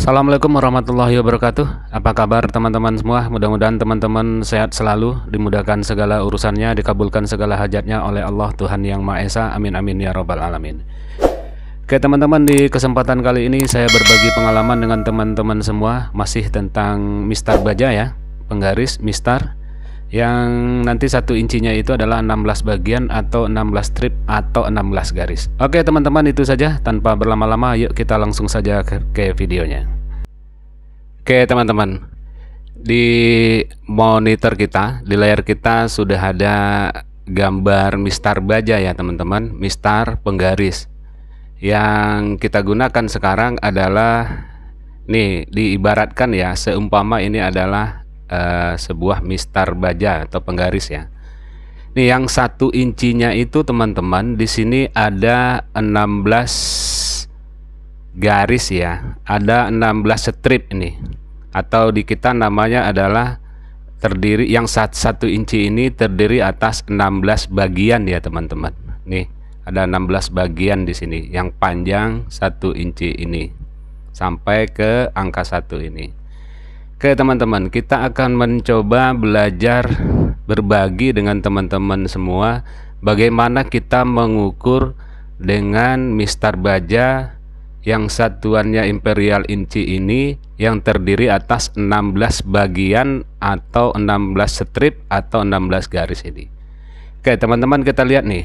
Assalamualaikum warahmatullahi wabarakatuh. Apa kabar teman-teman semua? Mudah-mudahan teman-teman sehat selalu, dimudahkan segala urusannya, dikabulkan segala hajatnya oleh Allah Tuhan Yang Maha Esa. Amin amin ya robbal alamin. Oke teman-teman di kesempatan kali ini saya berbagi pengalaman dengan teman-teman semua masih tentang Mister baja ya, penggaris Mister yang nanti satu incinya itu adalah 16 bagian atau 16 strip atau 16 garis oke teman-teman itu saja tanpa berlama-lama yuk kita langsung saja ke, ke videonya oke teman-teman di monitor kita di layar kita sudah ada gambar mistar baja ya teman-teman mistar penggaris yang kita gunakan sekarang adalah nih diibaratkan ya seumpama ini adalah Eh, sebuah mistar baja atau penggaris ya. Nih yang satu incinya itu teman-teman di sini ada 16 garis ya, ada 16 strip ini atau di kita namanya adalah terdiri yang satu, satu inci ini terdiri atas 16 bagian ya teman-teman. Nih ada 16 bagian di sini yang panjang satu inci ini sampai ke angka satu ini. Oke teman-teman, kita akan mencoba belajar berbagi dengan teman-teman semua bagaimana kita mengukur dengan mistar baja yang satuannya imperial inci ini yang terdiri atas 16 bagian atau 16 strip atau 16 garis ini. Oke, teman-teman kita lihat nih.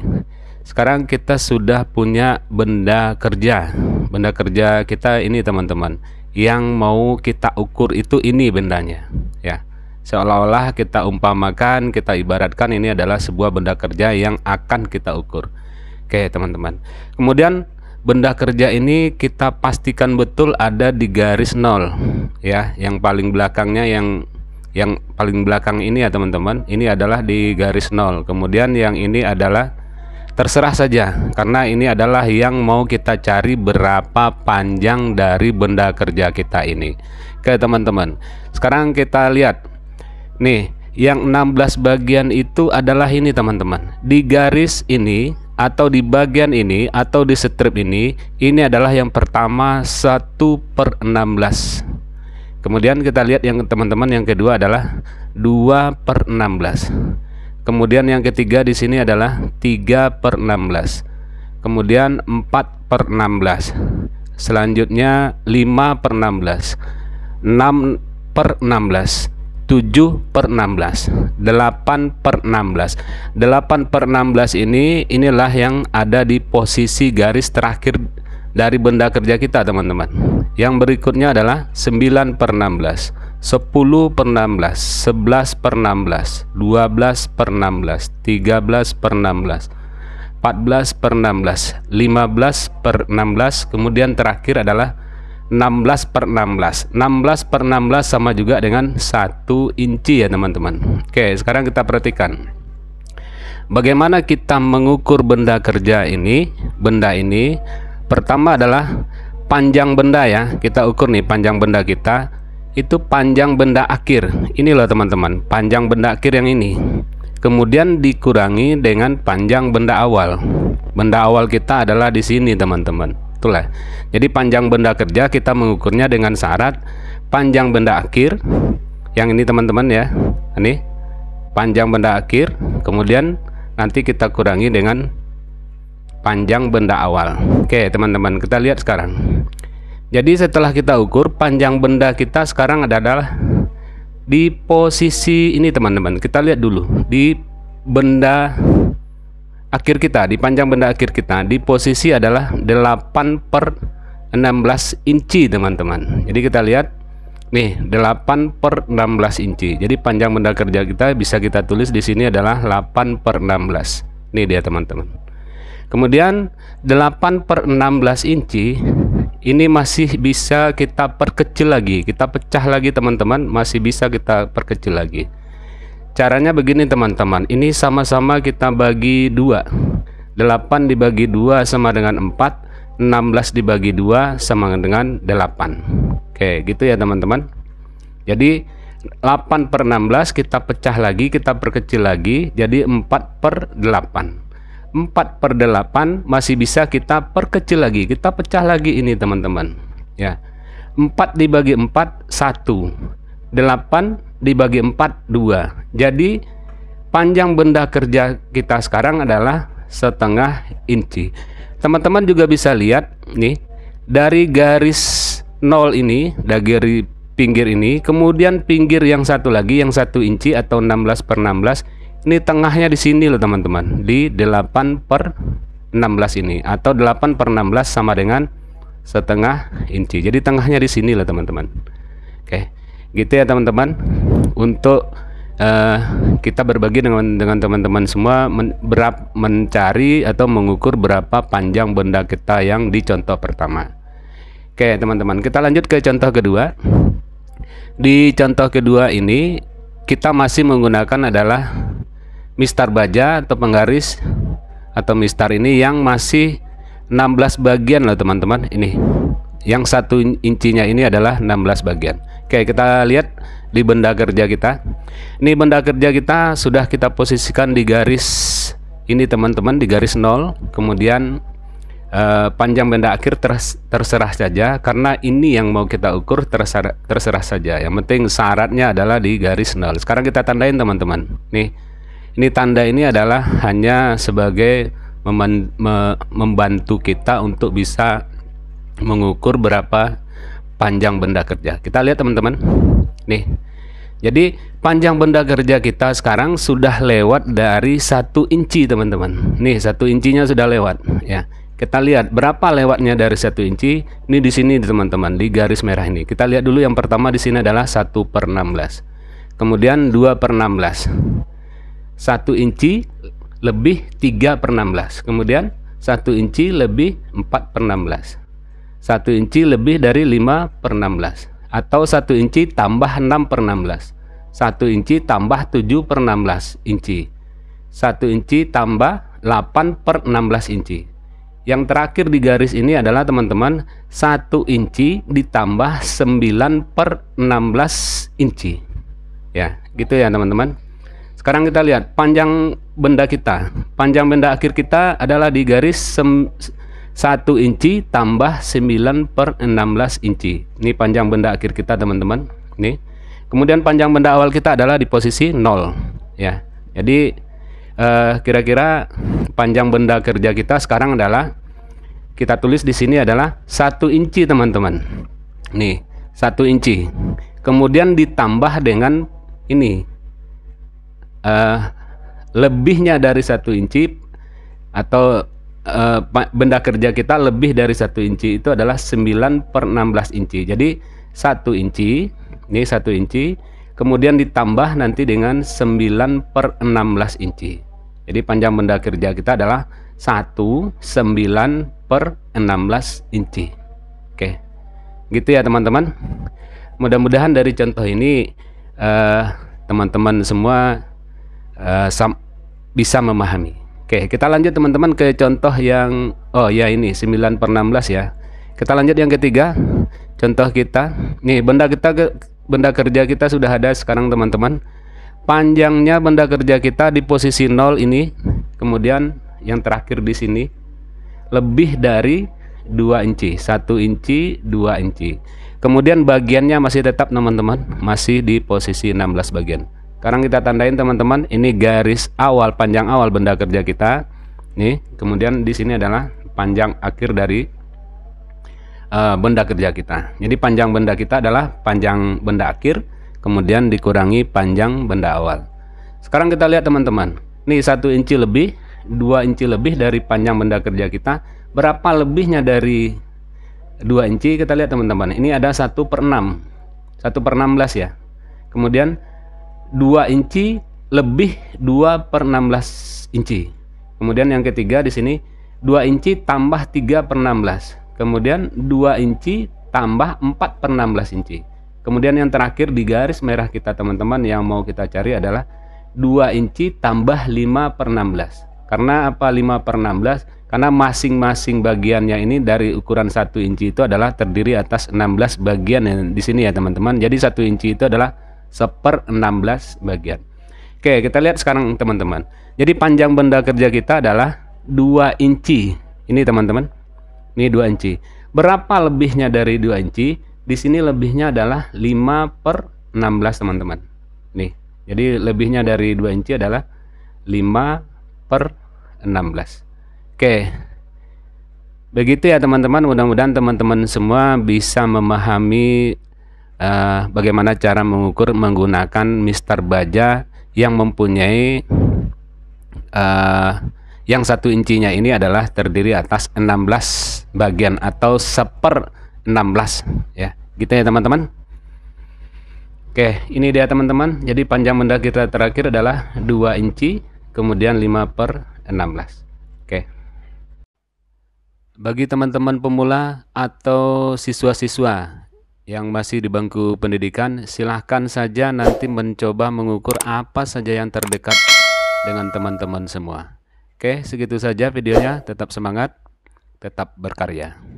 Sekarang kita sudah punya benda kerja. Benda kerja kita ini teman-teman yang mau kita ukur itu ini bendanya ya seolah-olah kita umpamakan kita ibaratkan ini adalah sebuah benda kerja yang akan kita ukur oke teman-teman kemudian benda kerja ini kita pastikan betul ada di garis nol ya yang paling belakangnya yang yang paling belakang ini ya teman-teman ini adalah di garis nol kemudian yang ini adalah terserah saja karena ini adalah yang mau kita cari berapa panjang dari benda kerja kita ini ke teman-teman sekarang kita lihat nih yang 16 bagian itu adalah ini teman-teman di garis ini atau di bagian ini atau di strip ini ini adalah yang pertama 1 per 16 kemudian kita lihat yang teman-teman yang kedua adalah 2 per 16 Kemudian yang ketiga di sini adalah 3 per 16 Kemudian 4 per 16 Selanjutnya 5 per 16 6 per 16 7 per 16 8 per 16 8 per 16 ini inilah yang ada di posisi garis terakhir dari benda kerja kita teman-teman yang berikutnya adalah 9 per 16 10 per 16, 11 per 16, 12 per 16, 13 per 16, 14 per 16, 15 per 16, kemudian terakhir adalah 16 per 16 16 per 16 sama juga dengan 1 inci ya teman-teman Oke sekarang kita perhatikan Bagaimana kita mengukur benda kerja ini Benda ini Pertama adalah panjang benda ya Kita ukur nih panjang benda kita itu panjang benda akhir. Ini loh teman-teman, panjang benda akhir yang ini. Kemudian dikurangi dengan panjang benda awal. Benda awal kita adalah di sini teman-teman. Itulah. Jadi panjang benda kerja kita mengukurnya dengan syarat panjang benda akhir yang ini teman-teman ya. Ini panjang benda akhir, kemudian nanti kita kurangi dengan panjang benda awal. Oke, teman-teman, kita lihat sekarang. Jadi setelah kita ukur panjang benda kita sekarang ada adalah di posisi ini teman-teman. Kita lihat dulu di benda akhir kita, di panjang benda akhir kita di posisi adalah 8 per 16 inci teman-teman. Jadi kita lihat nih 8 per 16 inci. Jadi panjang benda kerja kita bisa kita tulis di sini adalah 8 per 16. Nih dia teman-teman. Kemudian 8 per 16 inci ini masih bisa kita perkecil lagi, kita pecah lagi teman-teman, masih bisa kita perkecil lagi. Caranya begini teman-teman, ini sama-sama kita bagi dua. 8 dibagi dua sama dengan 4, 16 dibagi dua sama dengan 8. Oke, gitu ya teman-teman. Jadi 8 per 16 kita pecah lagi, kita perkecil lagi, jadi 4 per 8. 4 per 8 masih bisa kita perkecil lagi kita pecah lagi ini teman-teman ya 4 dibagi 4 1 8 dibagi 4 2 jadi panjang benda kerja kita sekarang adalah setengah inci teman-teman juga bisa lihat nih dari garis nol ini dari pinggir ini kemudian pinggir yang satu lagi yang satu inci atau 16 per 16 ini tengahnya di sini loh teman-teman di 8 per 16 ini atau 8 per 16 sama dengan setengah inci jadi tengahnya di sini loh teman-teman oke gitu ya teman-teman untuk uh, kita berbagi dengan dengan teman-teman semua men, berap, mencari atau mengukur berapa panjang benda kita yang di contoh pertama. Oke, teman-teman, kita lanjut ke contoh kedua. Di contoh kedua ini kita masih menggunakan adalah mistar baja atau penggaris atau mistar ini yang masih 16 bagian loh teman-teman ini yang satu incinya ini adalah 16 bagian Oke kita lihat di benda kerja kita ini benda kerja kita sudah kita posisikan di garis ini teman-teman di garis nol, kemudian eh, panjang benda akhir terserah saja karena ini yang mau kita ukur terserah, terserah saja yang penting syaratnya adalah di garis nol. sekarang kita tandain teman-teman nih ini tanda ini adalah hanya sebagai membantu kita untuk bisa mengukur berapa panjang benda kerja. Kita lihat teman-teman. Nih. Jadi panjang benda kerja kita sekarang sudah lewat dari satu inci teman-teman. Nih satu incinya sudah lewat ya. Kita lihat berapa lewatnya dari satu inci. Ini di sini teman-teman di garis merah ini. Kita lihat dulu yang pertama di sini adalah 1 per 16. Kemudian 2 per 16. 1 inci lebih 3 per 16 kemudian 1 inci lebih 4 per 16 1 inci lebih dari 5 per 16 atau 1 inci tambah 6 per 16 1 inci tambah 7 per 16 inci 1 inci tambah 8 per 16 inci yang terakhir di garis ini adalah teman-teman 1 inci ditambah 9 per 16 inci ya gitu ya teman-teman sekarang kita lihat panjang benda kita. Panjang benda akhir kita adalah di garis 1 inci tambah 9 per 16 inci. Ini panjang benda akhir kita teman-teman. Nih. Kemudian panjang benda awal kita adalah di posisi 0 ya. Jadi eh, kira-kira eh, panjang benda kerja kita sekarang adalah kita tulis di sini adalah satu inci teman-teman nih satu inci kemudian ditambah dengan ini uh, lebihnya dari satu inci atau uh, benda kerja kita lebih dari satu inci itu adalah 9 per 16 inci jadi satu inci ini satu inci kemudian ditambah nanti dengan 9 per 16 inci jadi panjang benda kerja kita adalah 1 9 per 16 inci oke gitu ya teman-teman mudah-mudahan dari contoh ini eh, teman-teman uh, teman -teman semua uh, bisa memahami. Oke, kita lanjut teman-teman ke contoh yang oh ya ini 9 per 16 ya. Kita lanjut yang ketiga. Contoh kita. Nih, benda kita benda kerja kita sudah ada sekarang teman-teman. Panjangnya benda kerja kita di posisi 0 ini. Kemudian yang terakhir di sini lebih dari 2 inci, 1 inci, 2 inci. Kemudian bagiannya masih tetap teman-teman, masih di posisi 16 bagian sekarang kita tandain teman-teman ini garis awal panjang awal benda kerja kita nih kemudian di sini adalah panjang akhir dari uh, benda kerja kita jadi panjang benda kita adalah panjang benda akhir kemudian dikurangi panjang benda awal sekarang kita lihat teman-teman nih satu inci lebih dua inci lebih dari panjang benda kerja kita berapa lebihnya dari dua inci kita lihat teman-teman ini ada satu per enam, satu per enam belas ya kemudian 2 inci lebih 2 per 16 inci. Kemudian yang ketiga di sini 2 inci tambah 3 per 16. Kemudian 2 inci tambah 4 per 16 inci. Kemudian yang terakhir di garis merah kita teman-teman yang mau kita cari adalah 2 inci tambah 5 per 16. Karena apa 5 per 16? Karena masing-masing bagiannya ini dari ukuran 1 inci itu adalah terdiri atas 16 bagian yang di sini ya teman-teman. Jadi 1 inci itu adalah seper 16 bagian. Oke, kita lihat sekarang teman-teman. Jadi panjang benda kerja kita adalah 2 inci. Ini teman-teman. Ini 2 inci. Berapa lebihnya dari 2 inci? Di sini lebihnya adalah 5 per 16 teman-teman. Nih, jadi lebihnya dari 2 inci adalah 5 per 16. Oke. Begitu ya teman-teman, mudah-mudahan teman-teman semua bisa memahami uh, bagaimana cara mengukur menggunakan mister baja yang mempunyai uh, yang satu incinya ini adalah terdiri atas 16 bagian atau seper 16 ya gitu ya teman-teman Oke ini dia teman-teman jadi panjang benda kita terakhir adalah 2 inci kemudian 5 per 16 Oke bagi teman-teman pemula atau siswa-siswa yang masih di bangku pendidikan, silahkan saja nanti mencoba mengukur apa saja yang terdekat dengan teman-teman semua. Oke, segitu saja videonya. Tetap semangat, tetap berkarya.